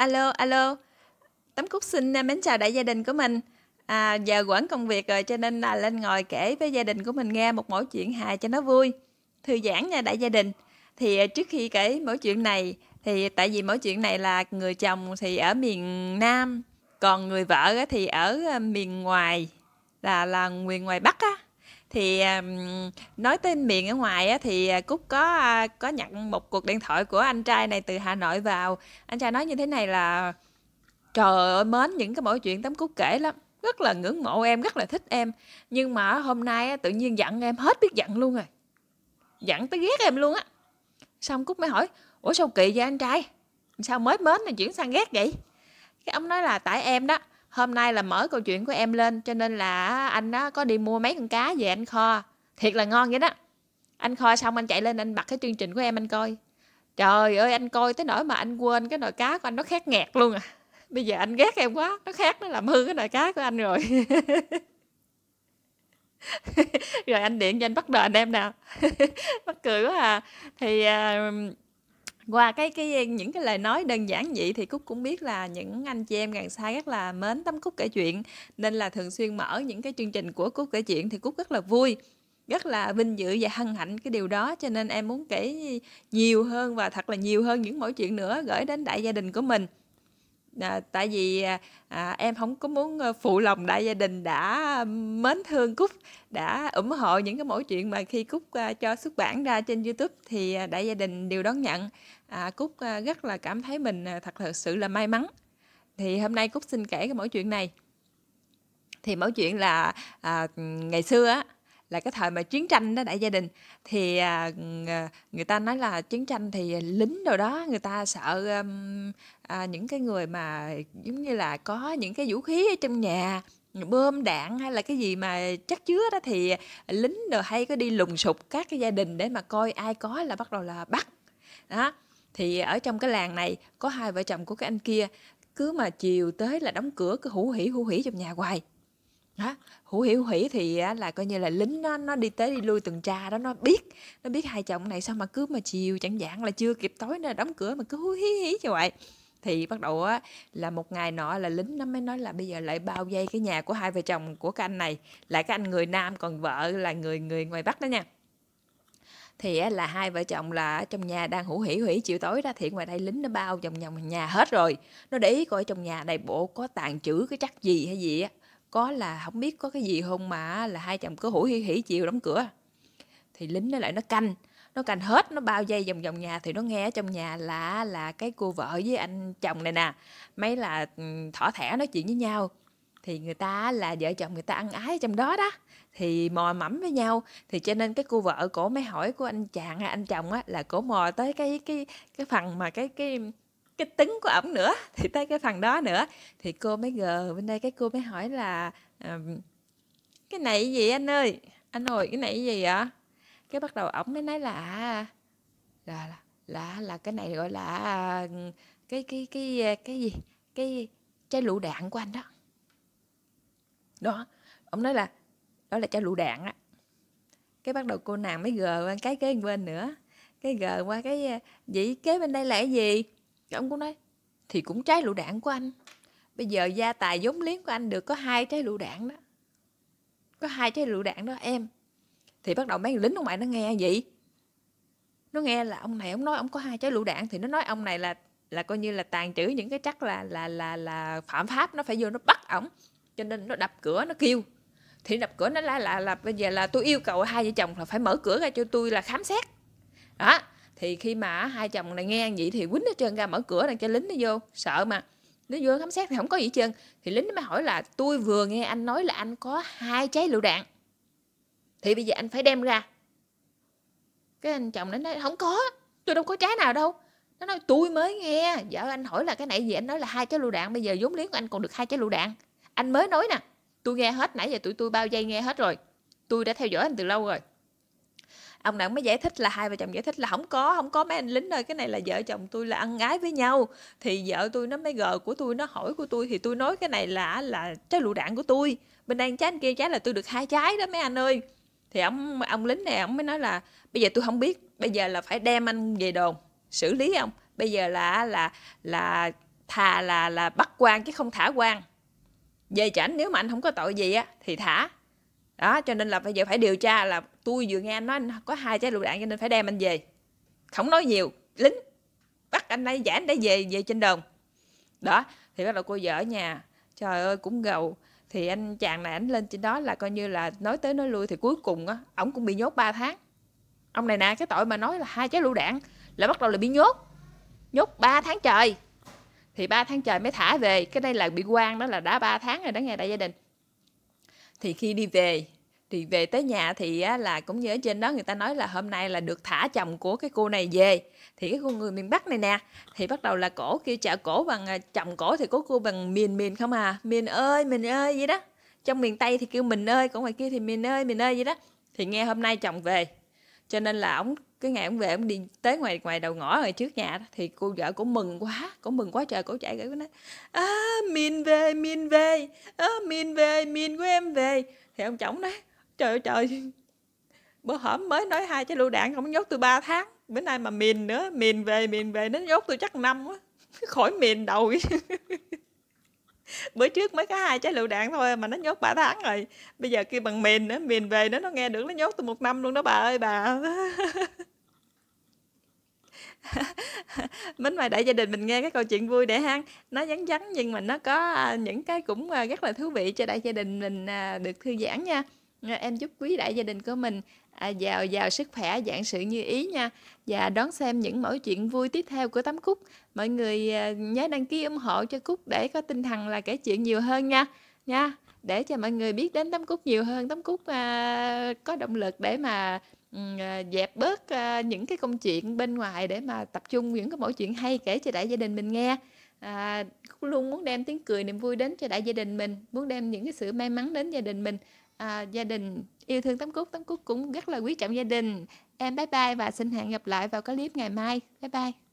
Alo, alo. Tấm Cúc xin à, mến chào đại gia đình của mình. À, giờ quản công việc rồi cho nên là lên ngồi kể với gia đình của mình nghe một mẫu chuyện hài cho nó vui. Thư giãn nha đại gia đình. Thì à, trước khi kể mẫu chuyện này thì tại vì mẫu chuyện này là người chồng thì ở miền Nam, còn người vợ thì ở à, miền ngoài là là miền ngoài Bắc á thì nói tên miệng ở ngoài thì à, cúc có có nhận một cuộc điện thoại của anh trai này từ hà nội vào anh trai nói như thế này là trời ơi mến những cái mọi chuyện tấm cúc kể lắm rất là ngưỡng mộ em rất là thích em nhưng mà hôm nay tự nhiên giận em hết biết giận luôn rồi giận tới ghét em luôn á xong cúc mới hỏi ủa sao kỳ vậy anh trai sao mới mến này chuyển sang ghét vậy cái ông nói là tại em đó hôm nay là mở câu chuyện của em lên cho nên là anh đó có đi mua mấy con cá về anh kho thiệt là ngon vậy đó anh kho xong anh chạy lên anh bật cái chương trình của em anh coi trời ơi anh coi tới nỗi mà anh quên cái nồi cá của anh nó khét ngạt luôn à bây giờ anh ghét em quá nó khét nó làm hư cái nồi cá của anh rồi rồi anh điện cho anh bắt đền em nào mắc cười quá à thì uh, qua cái cái những cái lời nói đơn giản vậy thì cúc cũng biết là những anh chị em gần xa rất là mến tấm cúc kể chuyện nên là thường xuyên mở những cái chương trình của cúc kể chuyện thì cúc rất là vui rất là vinh dự và hân hạnh cái điều đó cho nên em muốn kể nhiều hơn và thật là nhiều hơn những mỗi chuyện nữa gửi đến đại gia đình của mình à, tại vì à, à em không có muốn phụ lòng đại gia đình đã mến thương cúc đã ủng hộ những cái mỗi chuyện mà khi cúc à, cho xuất bản ra trên youtube thì à, đại gia đình đều đón nhận à, cúc à, rất là cảm thấy mình à, thật thật sự là may mắn thì hôm nay cúc xin kể cái mỗi chuyện này thì mỗi chuyện là à, ngày xưa á là cái thời mà chiến tranh đó đại gia đình thì à, người ta nói là chiến tranh thì lính đâu đó người ta sợ um, à, những cái người mà giống như là có những cái vũ khí ở trong nhà bơm đạn hay là cái gì mà chắc chứa đó thì lính rồi hay có đi lùng sục các cái gia đình để mà coi ai có là bắt đầu là bắt đó thì ở trong cái làng này có hai vợ chồng của cái anh kia cứ mà chiều tới là đóng cửa cứ hủ hỉ hủ hỉ trong nhà hoài hả hủ hiểu hủy thì là coi như là lính nó nó đi tới đi lui tuần tra đó nó biết nó biết hai chồng này sao mà cứ mà chiều chẳng dạng là chưa kịp tối nữa đóng cửa mà cứ hú hí hí cho vậy thì bắt đầu á là một ngày nọ là lính nó mới nói là bây giờ lại bao dây cái nhà của hai vợ chồng của cái anh này lại cái anh người nam còn vợ là người người ngoài bắc đó nha thì á, là hai vợ chồng là trong nhà đang hủ hỉ hủy chiều tối đó thì ngoài đây lính nó bao vòng vòng nhà hết rồi nó để ý coi trong nhà đầy bộ có tàn trữ cái chắc gì hay gì á có là không biết có cái gì không mà là hai chồng cứ hủ hỉ, hỉ chiều đóng cửa thì lính nó lại nó canh nó canh hết nó bao dây vòng vòng nhà thì nó nghe ở trong nhà là là cái cô vợ với anh chồng này nè mấy là ừ, thỏ thẻ nói chuyện với nhau thì người ta là vợ chồng người ta ăn ái trong đó đó thì mò mẫm với nhau thì cho nên cái cô vợ cổ mới hỏi của anh chàng hay à, anh chồng á là cổ mò tới cái cái cái phần mà cái cái cái tính của ổng nữa thì tới cái phần đó nữa thì cô mới gờ bên đây cái cô mới hỏi là um, cái này gì anh ơi anh ơi cái này gì ạ cái bắt đầu ổng mới nói là à, là là là, là cái này gọi là à, cái cái cái à, cái gì cái trái lựu đạn của anh đó đó ông nói là đó là trái lựu đạn á cái bắt đầu cô nàng mới gờ qua cái kế bên nữa cái gờ qua cái vậy kế bên đây là cái gì cái ông cũng nói Thì cũng trái lựu đạn của anh Bây giờ gia tài giống liếng của anh được có hai trái lựu đạn đó Có hai trái lựu đạn đó em Thì bắt đầu mấy lính ông mày nó nghe vậy Nó nghe là ông này ông nói ông có hai trái lựu đạn Thì nó nói ông này là là coi như là tàn trữ những cái chắc là là là là phạm pháp nó phải vô nó bắt ổng cho nên nó đập cửa nó kêu thì đập cửa nó là là là bây giờ là tôi yêu cầu hai vợ chồng là phải mở cửa ra cho tôi là khám xét đó thì khi mà hai chồng này nghe vậy thì quýnh hết trơn ra mở cửa đằng cho lính nó vô sợ mà nó vô khám xét thì không có gì hết trơn thì lính nó mới hỏi là tôi vừa nghe anh nói là anh có hai trái lựu đạn thì bây giờ anh phải đem ra cái anh chồng nó nói không có tôi đâu có trái nào đâu nó nói tôi mới nghe vợ anh hỏi là cái nãy gì anh nói là hai trái lựu đạn bây giờ vốn liếng của anh còn được hai trái lựu đạn anh mới nói nè tôi nghe hết nãy giờ tụi tôi bao dây nghe hết rồi tôi đã theo dõi anh từ lâu rồi ông nào mới giải thích là hai vợ chồng giải thích là không có không có mấy anh lính ơi cái này là vợ chồng tôi là ăn gái với nhau thì vợ tôi nó mới gờ của tôi nó hỏi của tôi thì tôi nói cái này là là trái lựu đạn của tôi bên đây trái anh kia trái là tôi được hai trái đó mấy anh ơi thì ông ông lính này ông mới nói là bây giờ tôi không biết bây giờ là phải đem anh về đồn xử lý ông bây giờ là là là thà là là bắt quan chứ không thả quan về chảnh nếu mà anh không có tội gì á thì thả đó cho nên là bây giờ phải điều tra là tôi vừa nghe anh nói anh có hai trái lựu đạn cho nên phải đem anh về không nói nhiều lính bắt anh ấy giải anh ấy về về trên đồng đó thì bắt đầu cô vợ ở nhà trời ơi cũng gầu thì anh chàng này ảnh lên trên đó là coi như là nói tới nói lui thì cuối cùng á ổng cũng bị nhốt 3 tháng ông này nè cái tội mà nói là hai trái lựu đạn là bắt đầu là bị nhốt nhốt 3 tháng trời thì 3 tháng trời mới thả về cái đây là bị quan đó là đã 3 tháng rồi đó nghe đại gia đình thì khi đi về thì về tới nhà thì á, là cũng như ở trên đó người ta nói là hôm nay là được thả chồng của cái cô này về thì cái cô người miền bắc này nè thì bắt đầu là cổ kêu chào cổ bằng à, chồng cổ thì có cô bằng miền miền không à miền ơi miền ơi vậy đó trong miền tây thì kêu mình ơi còn ngoài kia thì miền ơi miền ơi vậy đó thì nghe hôm nay chồng về cho nên là ông cái ngày ông về ông đi tới ngoài ngoài đầu ngõ ngoài trước nhà đó, thì cô vợ cũng mừng quá cũng mừng quá trời cổ chạy gửi nói à, min về min về à, min về min của em về thì ông chồng nói trời ơi trời bữa hổm mới nói hai trái lựu đạn không nhốt tôi ba tháng bữa nay mà mìn nữa mìn về mìn về nó nhốt tôi chắc năm á khỏi mìn đầu bữa trước mới có hai trái lựu đạn thôi mà nó nhốt ba tháng rồi bây giờ kêu bằng mìn nữa mìn về nó nó nghe được nó nhốt từ một năm luôn đó bà ơi bà Mến mời đại gia đình mình nghe cái câu chuyện vui để ha nó vắn vắn nhưng mà nó có à, những cái cũng à, rất là thú vị cho đại gia đình mình à, được thư giãn nha em chúc quý đại gia đình của mình à, giàu giàu sức khỏe dạng sự như ý nha và đón xem những mỗi chuyện vui tiếp theo của tấm cúc mọi người à, nhớ đăng ký ủng hộ cho cúc để có tinh thần là kể chuyện nhiều hơn nha nha để cho mọi người biết đến tấm cúc nhiều hơn tấm cúc à, có động lực để mà à, dẹp bớt à, những cái công chuyện bên ngoài để mà tập trung những cái mỗi chuyện hay kể cho đại gia đình mình nghe à, luôn muốn đem tiếng cười niềm vui đến cho đại gia đình mình muốn đem những cái sự may mắn đến gia đình mình à, gia đình yêu thương Tấm Cúc. Tấm Cúc cũng rất là quý trọng gia đình. Em bye bye và xin hẹn gặp lại vào clip ngày mai. Bye bye.